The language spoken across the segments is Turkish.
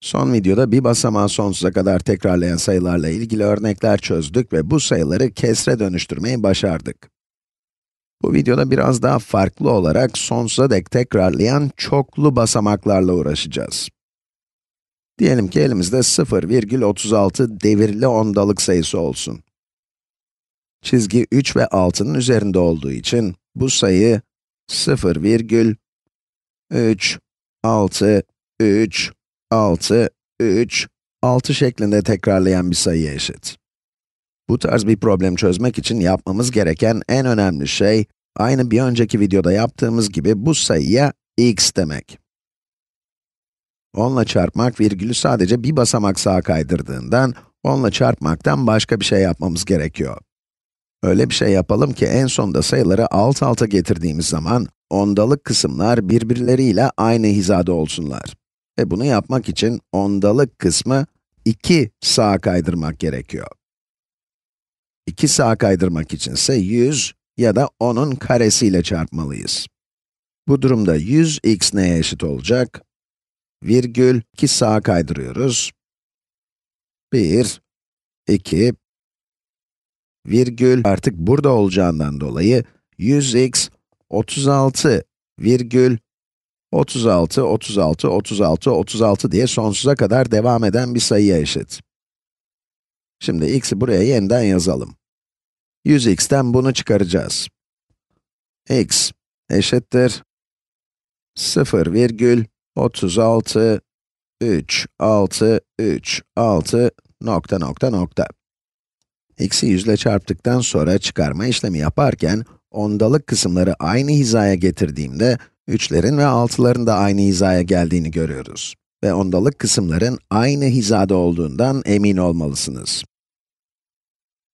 Son videoda bir basamağı sonsuza kadar tekrarlayan sayılarla ilgili örnekler çözdük ve bu sayıları kesre dönüştürmeyi başardık. Bu videoda biraz daha farklı olarak sonsuza dek tekrarlayan çoklu basamaklarla uğraşacağız. Diyelim ki elimizde 0,36 devirli ondalık sayısı olsun. Çizgi 3 ve 6'nın üzerinde olduğu için bu sayı 0,3, 6, 3, 6, 3, 6 şeklinde tekrarlayan bir sayıya eşit. Bu tarz bir problem çözmek için yapmamız gereken en önemli şey, aynı bir önceki videoda yaptığımız gibi bu sayıya x demek. 10 ile çarpmak virgülü sadece bir basamak sağa kaydırdığından, 10 ile çarpmaktan başka bir şey yapmamız gerekiyor. Öyle bir şey yapalım ki en sonda sayıları alt alta getirdiğimiz zaman, ondalık kısımlar birbirleriyle aynı hizada olsunlar. Ve bunu yapmak için ondalık kısmı 2 sağa kaydırmak gerekiyor. 2 sağa kaydırmak için ise 100 ya da 10'un karesiyle çarpmalıyız. Bu durumda 100 x neye eşit olacak? Virgül 2 sağa kaydırıyoruz. 1, 2, virgül artık burada olacağından dolayı 100x 36 virgül 36, 36, 36, 36 diye sonsuza kadar devam eden bir sayıya eşit. Şimdi x'i buraya yeniden yazalım. 100x'ten bunu çıkaracağız. x eşittir 0 virgül 36, 3, 6, 3, 6, nokta nokta nokta. x'i 100 ile çarptıktan sonra çıkarma işlemi yaparken, ondalık kısımları aynı hizaya getirdiğimde, Üçlerin ve altıların da aynı hizaya geldiğini görüyoruz. Ve ondalık kısımların aynı hizada olduğundan emin olmalısınız.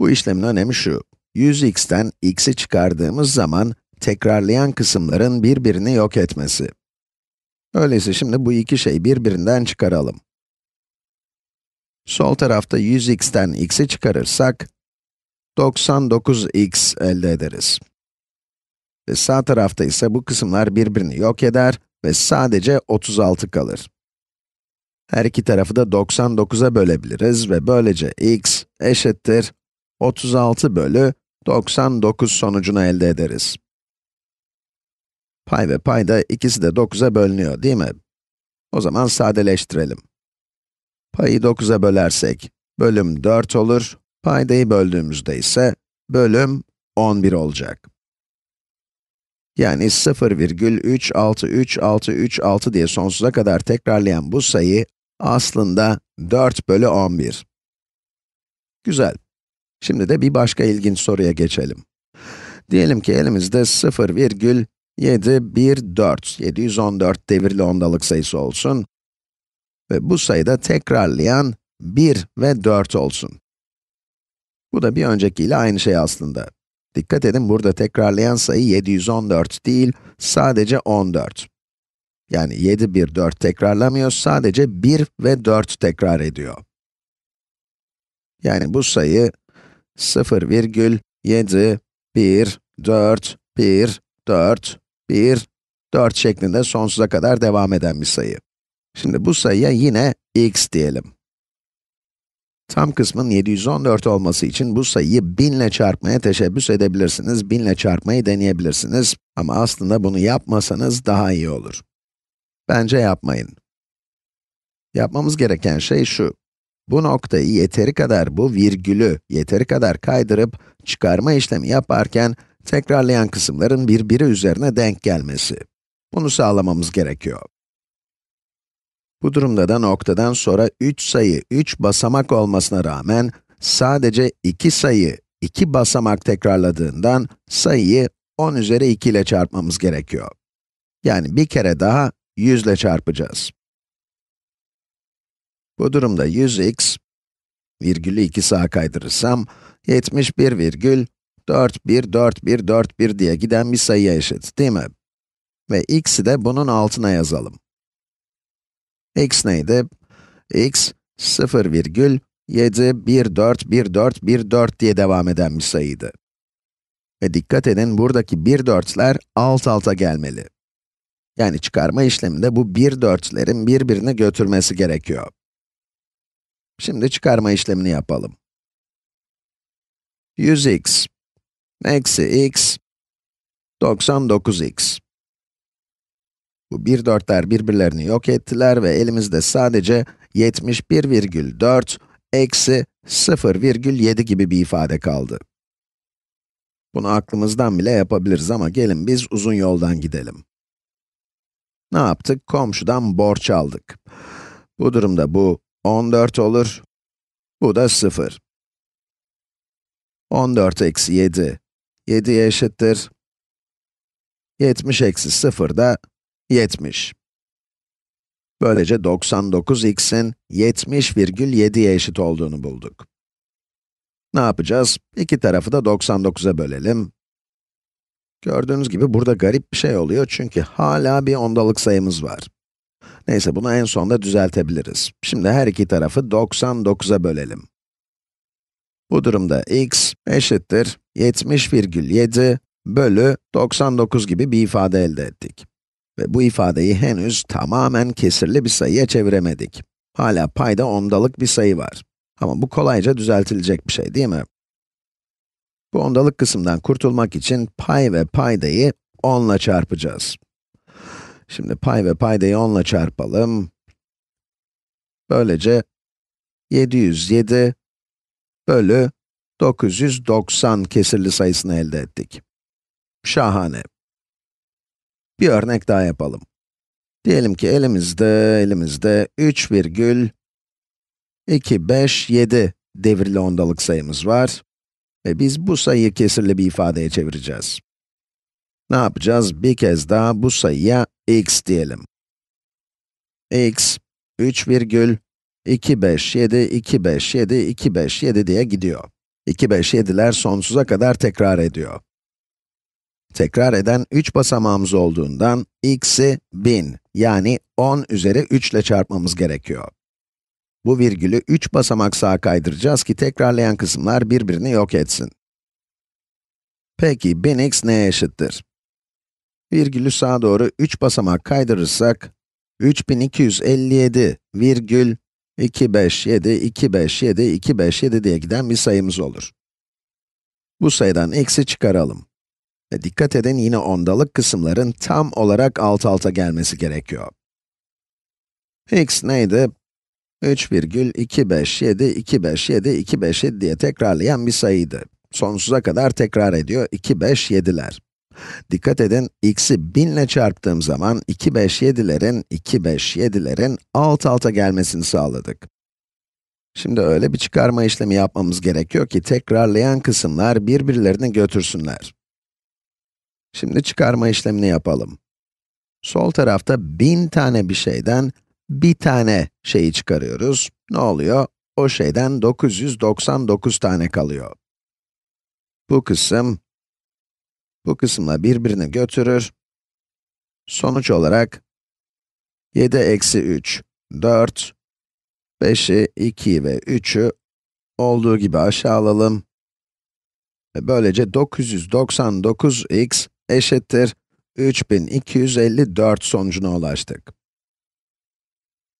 Bu işlemin önemi şu, 100x'ten x'i çıkardığımız zaman tekrarlayan kısımların birbirini yok etmesi. Öyleyse şimdi bu iki şeyi birbirinden çıkaralım. Sol tarafta 100x'ten x'i çıkarırsak, 99x elde ederiz ve sağ tarafta ise bu kısımlar birbirini yok eder ve sadece 36 kalır. Her iki tarafı da 99'a bölebiliriz ve böylece x eşittir 36 bölü 99 sonucunu elde ederiz. Pay ve pay da ikisi de 9'a bölünüyor değil mi? O zaman sadeleştirelim. Payı 9'a bölersek, bölüm 4 olur, paydayı böldüğümüzde ise bölüm 11 olacak. Yani 0,3633636 diye sonsuza kadar tekrarlayan bu sayı aslında 4 bölü 11. Güzel. Şimdi de bir başka ilginç soruya geçelim. Diyelim ki elimizde 0,714, 714 devirli ondalık sayısı olsun. Ve bu sayıda tekrarlayan 1 ve 4 olsun. Bu da bir öncekiyle aynı şey aslında. Dikkat edin burada tekrarlayan sayı 714 değil, sadece 14. Yani 7, 1, 4 tekrarlamıyor, sadece 1 ve 4 tekrar ediyor. Yani bu sayı 0 7, 1, 4, 1, 4, 1, 4 şeklinde sonsuza kadar devam eden bir sayı. Şimdi bu sayıya yine x diyelim. Tam kısmın 714 olması için bu sayıyı 1000 ile çarpmaya teşebbüs edebilirsiniz. 1000 ile çarpmayı deneyebilirsiniz. Ama aslında bunu yapmasanız daha iyi olur. Bence yapmayın. Yapmamız gereken şey şu. Bu noktayı yeteri kadar, bu virgülü yeteri kadar kaydırıp çıkarma işlemi yaparken tekrarlayan kısımların birbiri üzerine denk gelmesi. Bunu sağlamamız gerekiyor. Bu durumda da noktadan sonra 3 sayı 3 basamak olmasına rağmen sadece 2 sayı 2 basamak tekrarladığından sayıyı 10 üzeri 2 ile çarpmamız gerekiyor. Yani bir kere daha 100 ile çarpacağız. Bu durumda 100x, virgülü 2 sağa kaydırırsam, 71 virgül 414141 diye giden bir sayıya eşit, değil mi? Ve x'i de bunun altına yazalım x neydi? x 0,7141414 diye devam eden bir sayıydı. Ve dikkat edin, buradaki 1 dörtler alt alta gelmeli. Yani çıkarma işleminde bu 1 dörtlerin birbirini götürmesi gerekiyor. Şimdi çıkarma işlemini yapalım. 100x eksi x 99x bu 1.4'ler birbirlerini yok ettiler ve elimizde sadece 71,4 eksi 0,7 gibi bir ifade kaldı. Bunu aklımızdan bile yapabiliriz ama gelin biz uzun yoldan gidelim. Ne yaptık? Komşudan borç aldık. Bu durumda bu 14 olur, bu da 0. 14 eksi 7, 7'ye eşittir. 70 eksi 0 da 70. Böylece 99x'in 70,7'ye eşit olduğunu bulduk. Ne yapacağız? İki tarafı da 99'a bölelim. Gördüğünüz gibi burada garip bir şey oluyor çünkü hala bir ondalık sayımız var. Neyse bunu en sonda düzeltebiliriz. Şimdi her iki tarafı 99'a bölelim. Bu durumda x eşittir 70,7 bölü 99 gibi bir ifade elde ettik. Ve bu ifadeyi henüz tamamen kesirli bir sayıya çeviremedik. Hala payda ondalık bir sayı var. Ama bu kolayca düzeltilecek bir şey değil mi? Bu ondalık kısımdan kurtulmak için pay ve paydayı 10 ile çarpacağız. Şimdi pay ve paydayı 10 ile çarpalım. Böylece 707 bölü 990 kesirli sayısını elde ettik. Şahane. Bir örnek daha yapalım. Diyelim ki elimizde, elimizde 3 virgül 2, 5, 7 devirli ondalık sayımız var. Ve biz bu sayıyı kesirli bir ifadeye çevireceğiz. Ne yapacağız? Bir kez daha bu sayıya x diyelim. x 3 virgül 2, 5, 7, 2, 5, 7, 2, 5, 7 diye gidiyor. 2, 5, 7'ler sonsuza kadar tekrar ediyor. Tekrar eden 3 basamağımız olduğundan x'i 1000 yani 10 üzeri 3 ile çarpmamız gerekiyor. Bu virgülü 3 basamak sağa kaydıracağız ki tekrarlayan kısımlar birbirini yok etsin. Peki 1000x neye eşittir? Virgülü sağa doğru 3 basamak kaydırırsak 3257 virgül 257 257 257 diye giden bir sayımız olur. Bu sayıdan x'i çıkaralım. Ve dikkat edin yine ondalık kısımların tam olarak alt alta gelmesi gerekiyor. x neydi? 3,257,257,257 diye tekrarlayan bir sayıydı. Sonsuza kadar tekrar ediyor 257'ler. Dikkat edin, x'i 1000 ile çarptığım zaman 257'lerin, 257'lerin alt alta gelmesini sağladık. Şimdi öyle bir çıkarma işlemi yapmamız gerekiyor ki tekrarlayan kısımlar birbirlerini götürsünler. Şimdi çıkarma işlemini yapalım. Sol tarafta bin tane bir şeyden bir tane şeyi çıkarıyoruz. Ne oluyor? O şeyden 999 tane kalıyor. Bu kısım, bu kısımla birbirini götürür. Sonuç olarak 7 eksi 3, 4, 5'i, 2'yi ve 3'ü olduğu gibi aşağı alalım. Ve böylece 999x eşittir 3254 sonucuna ulaştık.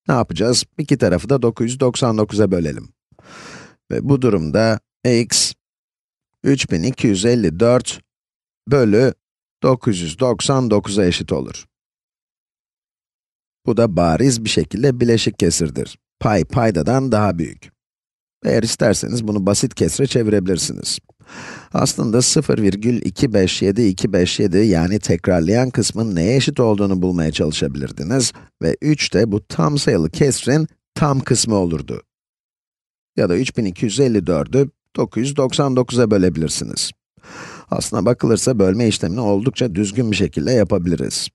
Ne yapacağız? İki tarafı da 999'a bölelim. Ve bu durumda x 3254 bölü 999'a eşit olur. Bu da bariz bir şekilde bileşik kesirdir. Pay paydadan daha büyük. Eğer isterseniz bunu basit kesre çevirebilirsiniz. Aslında 0,257257 yani tekrarlayan kısmın neye eşit olduğunu bulmaya çalışabilirdiniz ve 3 de bu tam sayılı kesrin tam kısmı olurdu. Ya da 3254'ü 999'a bölebilirsiniz. Aslına bakılırsa bölme işlemini oldukça düzgün bir şekilde yapabiliriz.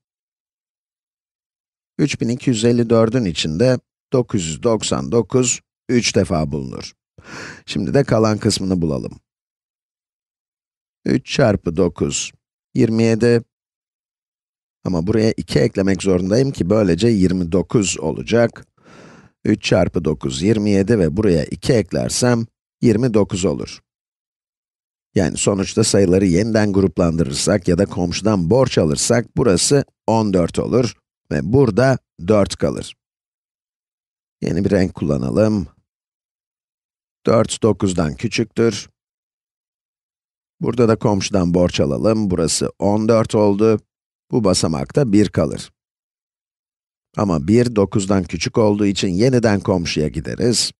3254'ün içinde 999, 3 defa bulunur. Şimdi de kalan kısmını bulalım. 3 çarpı 9, 27. Ama buraya 2 eklemek zorundayım ki böylece 29 olacak. 3 çarpı 9, 27 ve buraya 2 eklersem 29 olur. Yani sonuçta sayıları yeniden gruplandırırsak ya da komşudan borç alırsak burası 14 olur ve burada 4 kalır. Yeni bir renk kullanalım. 4, 9'dan küçüktür. Burada da komşudan borç alalım, burası 14 oldu. Bu basamakta 1 kalır. Ama 1, 9'dan küçük olduğu için yeniden komşuya gideriz.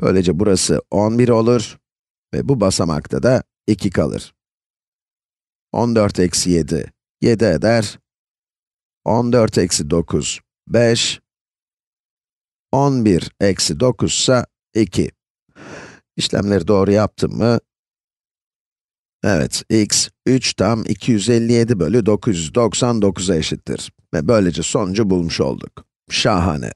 Böylece burası 11 olur ve bu basamakta da 2 kalır. 14 eksi 7, 7 eder. 14 eksi 9, 5. 11 eksi 9 ise 2. İşlemleri doğru yaptım mı, Evet, x 3 tam 257 bölü 999'a eşittir. Ve böylece sonucu bulmuş olduk. Şahane.